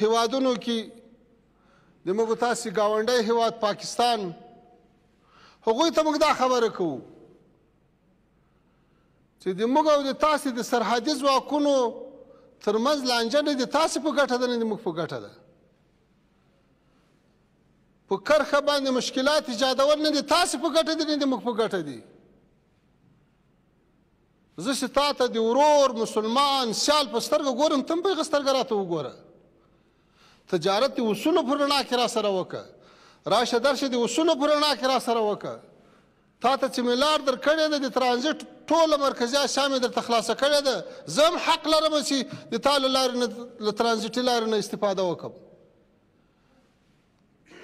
هوادونو کې د موږ تاسو گاونډي هواد پاکستان هغوی ته موږ دا خبره کوو چې د موږ او د تاسو د سرحدي ځواکونو ترمنځ لانجه نه د تاسو په ګټه ده نه د موږ په ګټه ده په کرخه باندې مشکلات ایجادول نه دي تاسو په ګټه دي نه دي موږ په ګټه دي زه چې تا ته د ورور مسلمان سیال په سترګه ګورم تم په سترګه راته وګوره تجارت د اصولو په رڼا کې را سره وکړه راشه درشه د اصولو په رڼا کې را سره وکړه تا ته چې مې لار درکړې ده د ترانزیټ ټوله مرکزي اسیا مې درته خلاصه کړې ده زه هم حق لرم چې د تا له لارې نه له ترانزیټي لارې نه استفاده وکړم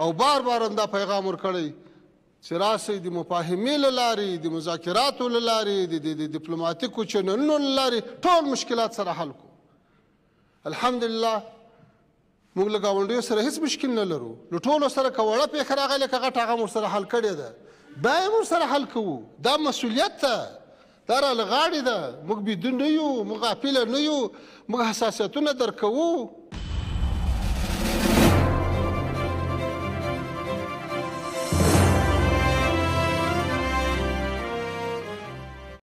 او بار بار دا پیغام ورکړی چې راسي د مفاهمې له لارې د مذاکراتو له لارې د ډیپلوماتیکو چینلونو له لارې ټول مشکلات سره حل کړو الحمدلله موږ له ګاونډیو سره هیڅ مشکل نه لرو له ټولو سره که وړه پېښه راغلې که غټه هغه موږ سره حل کړې ده بیا یې موږ سره حل کوو دا مسؤلیت ده دا راله غاړې ده موږ بېدون نه یو موږ غافله نه یو موږ حساسیتونه درکوو